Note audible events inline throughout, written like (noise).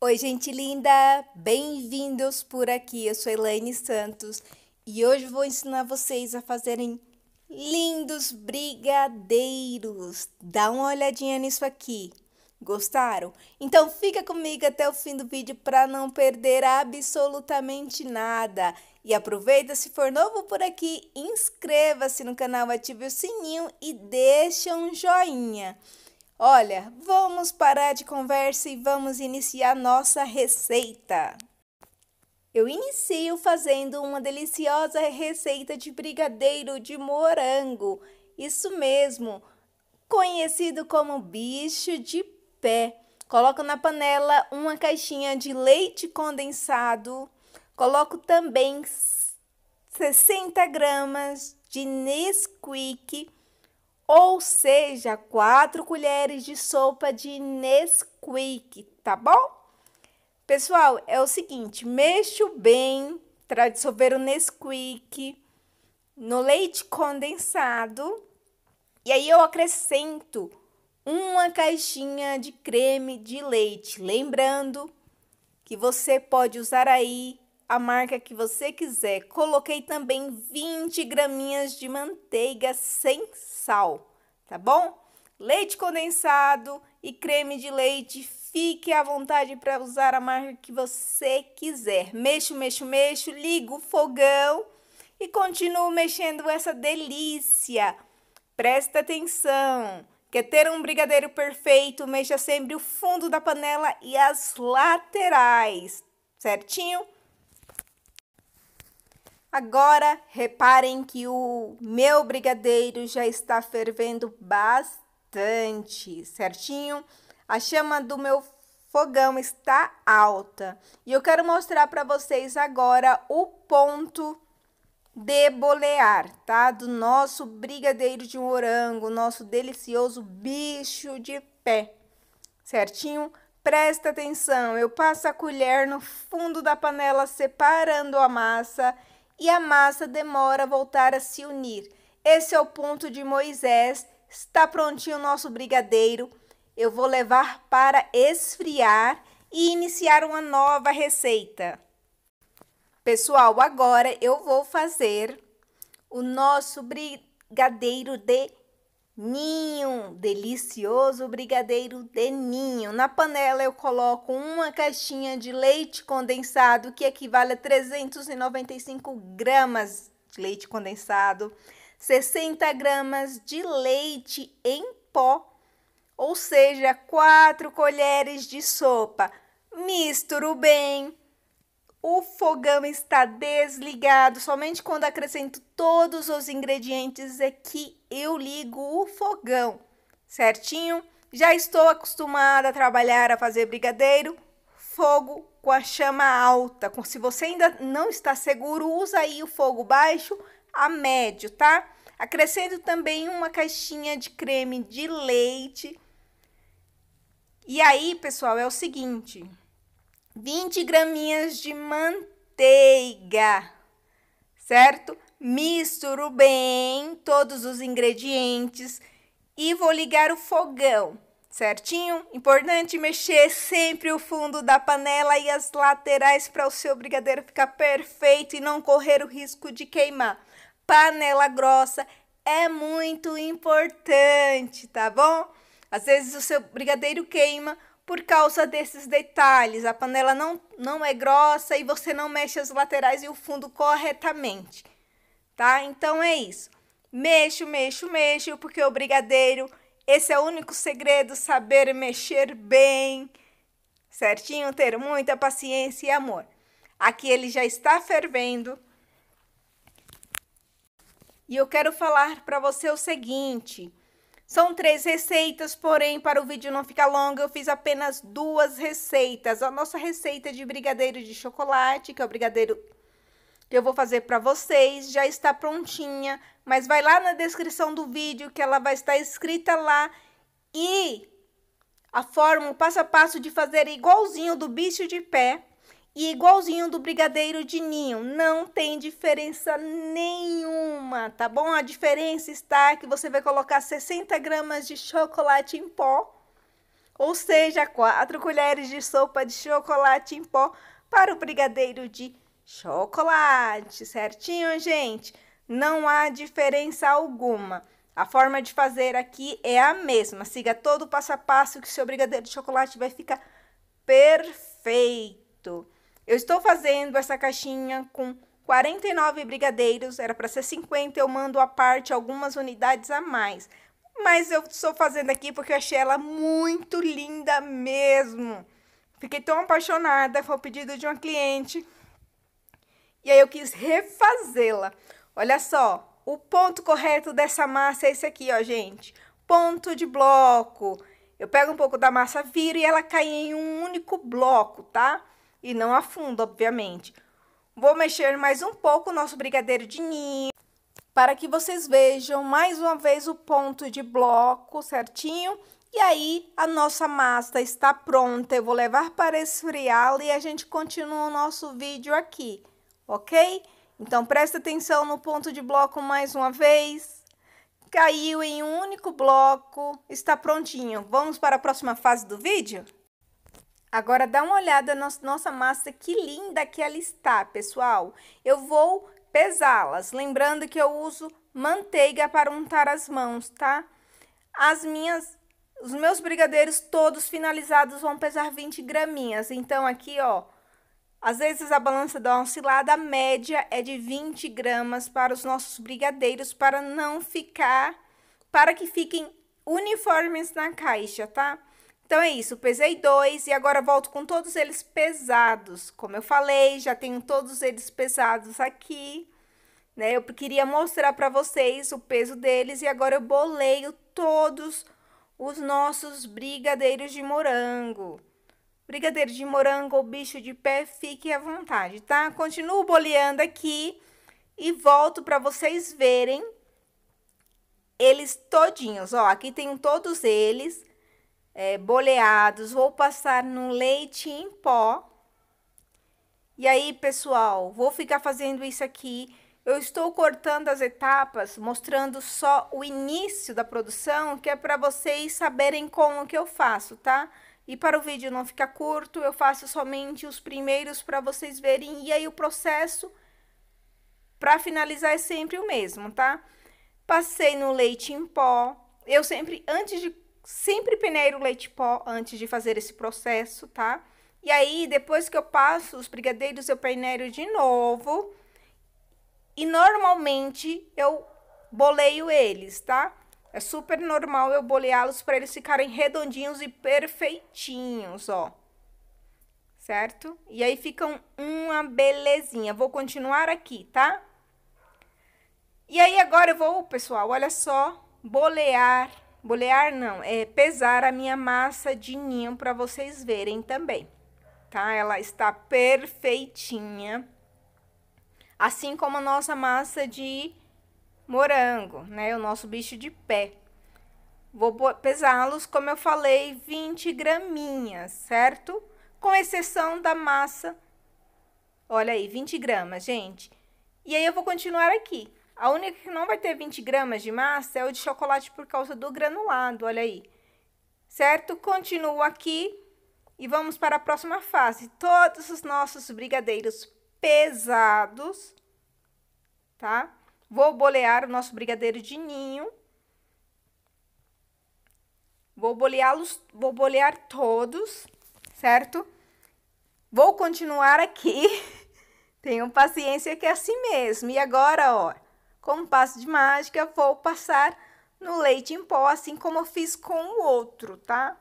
Oi, gente linda! Bem-vindos por aqui. Eu sou Elaine Santos e hoje vou ensinar vocês a fazerem lindos brigadeiros. Dá uma olhadinha nisso aqui. Gostaram? Então fica comigo até o fim do vídeo para não perder absolutamente nada. E aproveita se for novo por aqui, inscreva-se no canal, ative o sininho e deixa um joinha. Olha, vamos parar de conversa e vamos iniciar nossa receita. Eu inicio fazendo uma deliciosa receita de brigadeiro de morango, isso mesmo, conhecido como bicho de pé. Coloco na panela uma caixinha de leite condensado, coloco também 60 gramas de Nesquik ou seja, 4 colheres de sopa de Nesquik, tá bom? Pessoal, é o seguinte, mexo bem para dissolver o Nesquik no leite condensado. E aí eu acrescento uma caixinha de creme de leite, lembrando que você pode usar aí a marca que você quiser. Coloquei também 20 graminhas de manteiga sem sal, tá bom? Leite condensado e creme de leite, fique à vontade para usar a marca que você quiser. Mexo, mexo, mexo, ligo o fogão e continuo mexendo essa delícia. Presta atenção! Quer ter um brigadeiro perfeito? Mexa sempre o fundo da panela e as laterais, certinho? Agora, reparem que o meu brigadeiro já está fervendo bastante, certinho? A chama do meu fogão está alta. E eu quero mostrar para vocês agora o ponto de bolear, tá? Do nosso brigadeiro de morango, nosso delicioso bicho de pé, certinho? Presta atenção, eu passo a colher no fundo da panela separando a massa e a massa demora a voltar a se unir. Esse é o ponto de Moisés. Está prontinho o nosso brigadeiro. Eu vou levar para esfriar e iniciar uma nova receita. Pessoal, agora eu vou fazer o nosso brigadeiro de ninho, delicioso brigadeiro de ninho. Na panela eu coloco uma caixinha de leite condensado, que equivale a 395 gramas de leite condensado, 60 gramas de leite em pó, ou seja, 4 colheres de sopa. Misturo bem, o fogão está desligado, somente quando acrescento todos os ingredientes é que eu ligo o fogão, certinho? Já estou acostumada a trabalhar, a fazer brigadeiro, fogo com a chama alta. Se você ainda não está seguro, usa aí o fogo baixo a médio, tá? Acrescento também uma caixinha de creme de leite. E aí, pessoal, é o seguinte, 20 graminhas de manteiga, certo? Misturo bem todos os ingredientes e vou ligar o fogão, certinho? Importante mexer sempre o fundo da panela e as laterais para o seu brigadeiro ficar perfeito e não correr o risco de queimar. Panela grossa é muito importante, tá bom? Às vezes o seu brigadeiro queima por causa desses detalhes. A panela não, não é grossa e você não mexe as laterais e o fundo corretamente, tá? Então é isso. Mexo, mexo, mexo, porque o brigadeiro, esse é o único segredo, saber mexer bem, certinho, ter muita paciência e amor. Aqui ele já está fervendo. E eu quero falar para você o seguinte: são três receitas, porém, para o vídeo não ficar longo, eu fiz apenas duas receitas. A nossa receita de brigadeiro de chocolate, que é o brigadeiro que eu vou fazer para vocês, já está prontinha. Mas vai lá na descrição do vídeo que ela vai estar escrita lá e a forma, o passo a passo de fazer igualzinho do bicho de pé e igualzinho do brigadeiro de ninho, não tem diferença nenhuma, tá bom? A diferença está que você vai colocar 60 gramas de chocolate em pó, ou seja, 4 colheres de sopa de chocolate em pó para o brigadeiro de chocolate, certinho, gente? Não há diferença alguma. A forma de fazer aqui é a mesma. Siga todo o passo a passo que seu brigadeiro de chocolate vai ficar perfeito. Eu estou fazendo essa caixinha com 49 brigadeiros, era para ser 50, eu mando a parte algumas unidades a mais. Mas eu estou fazendo aqui porque eu achei ela muito linda mesmo. Fiquei tão apaixonada, foi o pedido de uma cliente. E aí eu quis refazê-la. Olha só, o ponto correto dessa massa é esse aqui, ó, gente. Ponto de bloco. Eu pego um pouco da massa, viro e ela cai em um único bloco, tá? e não afunda, obviamente. Vou mexer mais um pouco o nosso brigadeiro de ninho para que vocês vejam mais uma vez o ponto de bloco certinho. E aí a nossa massa está pronta, eu vou levar para esfriá-la e a gente continua o nosso vídeo aqui, ok? Então presta atenção no ponto de bloco mais uma vez. Caiu em um único bloco, está prontinho. Vamos para a próxima fase do vídeo? Agora dá uma olhada na nossa massa, que linda que ela está, pessoal. Eu vou pesá-las, lembrando que eu uso manteiga para untar as mãos, tá? As minhas, os meus brigadeiros todos finalizados vão pesar 20 graminhas, então aqui, ó, às vezes a balança dá uma oscilada, a média é de 20 gramas para os nossos brigadeiros, para não ficar, para que fiquem uniformes na caixa, tá? Então é isso, pesei dois e agora volto com todos eles pesados. Como eu falei, já tenho todos eles pesados aqui, né? Eu queria mostrar para vocês o peso deles e agora eu boleio todos os nossos brigadeiros de morango. Brigadeiro de morango ou bicho de pé, fique à vontade, tá? Continuo boleando aqui e volto para vocês verem eles todinhos. Ó, aqui tem todos eles é, boleados, vou passar no leite em pó. E aí, pessoal, vou ficar fazendo isso aqui. Eu estou cortando as etapas, mostrando só o início da produção, que é para vocês saberem como que eu faço, tá? E para o vídeo não ficar curto, eu faço somente os primeiros para vocês verem. E aí o processo para finalizar é sempre o mesmo, tá? Passei no leite em pó. Eu sempre antes de sempre peneiro o leite pó antes de fazer esse processo, tá? E aí, depois que eu passo os brigadeiros, eu peneiro de novo. E normalmente eu boleio eles, tá? É super normal eu boleá-los para eles ficarem redondinhos e perfeitinhos, ó. Certo? E aí ficam uma belezinha. Vou continuar aqui, tá? E aí agora eu vou, pessoal, olha só, bolear Bolear não, é pesar a minha massa de ninho para vocês verem também, tá? Ela está perfeitinha, assim como a nossa massa de morango, né? O nosso bicho de pé. Vou pesá-los, como eu falei, 20 graminhas, certo? Com exceção da massa, olha aí, 20 gramas, gente. E aí eu vou continuar aqui. A única que não vai ter 20 gramas de massa é o de chocolate por causa do granulado, olha aí. Certo? Continuo aqui e vamos para a próxima fase. Todos os nossos brigadeiros pesados, tá? Vou bolear o nosso brigadeiro de ninho. Vou boleá-los, vou bolear todos, certo? Vou continuar aqui. (laughs) Tenham paciência que é assim mesmo. E agora, ó, com um passo de mágica, vou passar no leite em pó, assim como eu fiz com o outro, tá?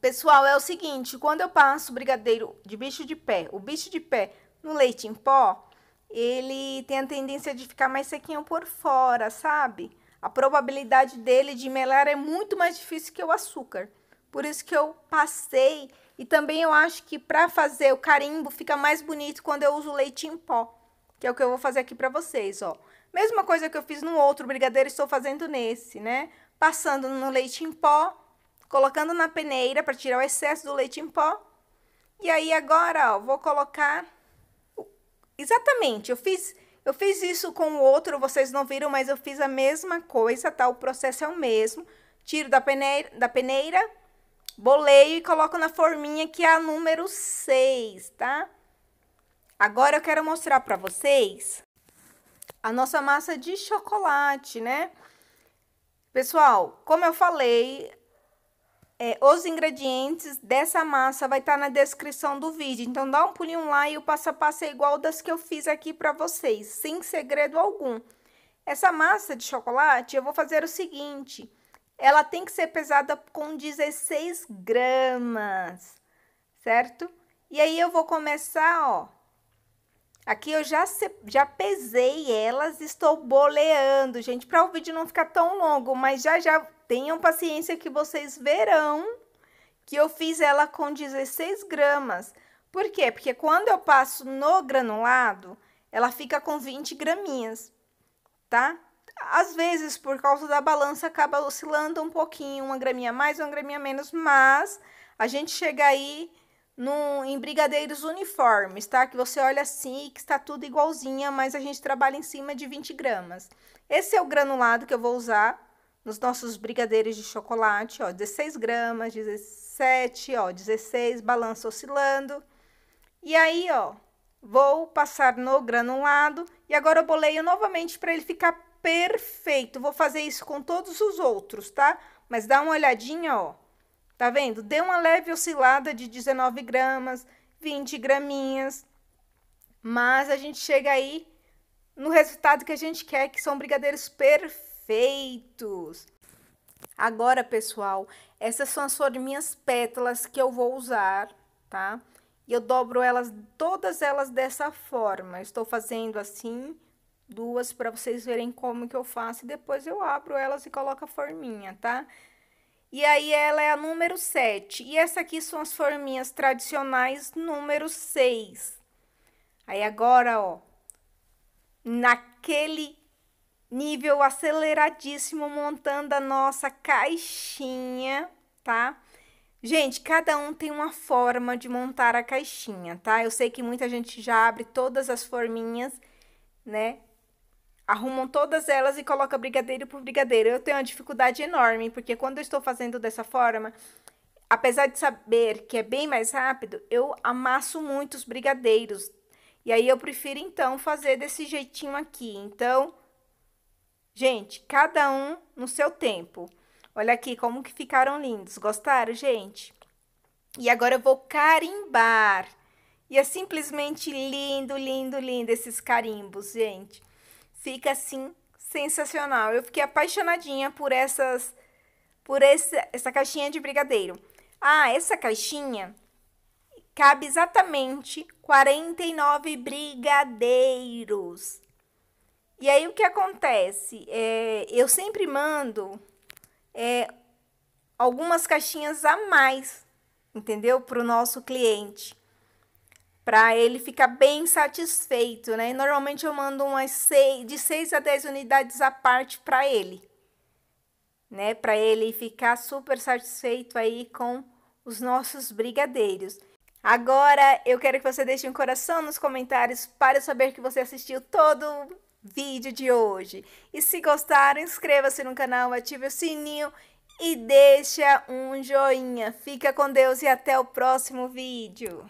Pessoal, é o seguinte, quando eu passo o brigadeiro de bicho de pé, o bicho de pé no leite em pó, ele tem a tendência de ficar mais sequinho por fora, sabe? A probabilidade dele de melar é muito mais difícil que o açúcar. Por isso que eu passei e também eu acho que para fazer o carimbo fica mais bonito quando eu uso leite em pó que é o que eu vou fazer aqui para vocês, ó. Mesma coisa que eu fiz no outro brigadeiro, estou fazendo nesse, né? Passando no leite em pó, colocando na peneira para tirar o excesso do leite em pó. E aí agora, ó, vou colocar exatamente, eu fiz eu fiz isso com o outro, vocês não viram, mas eu fiz a mesma coisa, tá? O processo é o mesmo. Tiro da peneira, da peneira boleio e coloco na forminha que é a número 6, tá? Agora eu quero mostrar para vocês a nossa massa de chocolate, né? Pessoal, como eu falei, é, os ingredientes dessa massa vai estar tá na descrição do vídeo. Então, dá um pulinho lá e o passo a passo é igual das que eu fiz aqui para vocês, sem segredo algum. Essa massa de chocolate, eu vou fazer o seguinte. Ela tem que ser pesada com 16 gramas, certo? E aí, eu vou começar, ó, Aqui eu já, já pesei elas, estou boleando, gente, para o vídeo não ficar tão longo, mas já já tenham paciência que vocês verão que eu fiz ela com 16 gramas. Por quê? Porque quando eu passo no granulado, ela fica com 20 graminhas, tá? Às vezes, por causa da balança, acaba oscilando um pouquinho, uma graminha mais, uma graminha menos, mas a gente chega aí no, em brigadeiros uniformes, tá? Que você olha assim e que está tudo igualzinha, mas a gente trabalha em cima de 20 gramas. Esse é o granulado que eu vou usar nos nossos brigadeiros de chocolate, ó, 16 gramas, 17, ó, 16, balança oscilando. E aí, ó, vou passar no granulado e agora eu boleio novamente para ele ficar perfeito. Vou fazer isso com todos os outros, tá? Mas dá uma olhadinha, ó. Tá vendo? Deu uma leve oscilada de 19 gramas, 20 graminhas, mas a gente chega aí no resultado que a gente quer, que são brigadeiros perfeitos. Agora, pessoal, essas são as forminhas pétalas que eu vou usar, tá? E eu dobro elas, todas elas dessa forma. estou fazendo assim, duas, para vocês verem como que eu faço. E depois eu abro elas e coloco a forminha, tá? Tá? E aí ela é a número 7. E essa aqui são as forminhas tradicionais número 6. Aí agora, ó, naquele nível aceleradíssimo montando a nossa caixinha, tá? Gente, cada um tem uma forma de montar a caixinha, tá? Eu sei que muita gente já abre todas as forminhas, né? arrumam todas elas e colocam brigadeiro por brigadeiro. Eu tenho uma dificuldade enorme, porque quando eu estou fazendo dessa forma, apesar de saber que é bem mais rápido, eu amasso muito os brigadeiros. E aí eu prefiro então fazer desse jeitinho aqui. Então, gente, cada um no seu tempo. Olha aqui como que ficaram lindos. Gostaram, gente? E agora eu vou carimbar. E é simplesmente lindo, lindo, lindo esses carimbos, gente. Fica assim sensacional. Eu fiquei apaixonadinha por essas por essa, essa caixinha de brigadeiro. Ah, essa caixinha cabe exatamente 49 brigadeiros. E aí o que acontece? É, eu sempre mando é, algumas caixinhas a mais, entendeu? Para o nosso cliente para ele ficar bem satisfeito, né? Normalmente eu mando umas seis, de 6 a 10 unidades a parte para ele, né? Para ele ficar super satisfeito aí com os nossos brigadeiros. Agora eu quero que você deixe um coração nos comentários para saber que você assistiu todo o vídeo de hoje. E se gostar, inscreva-se no canal, ative o sininho e deixa um joinha. Fica com Deus e até o próximo vídeo.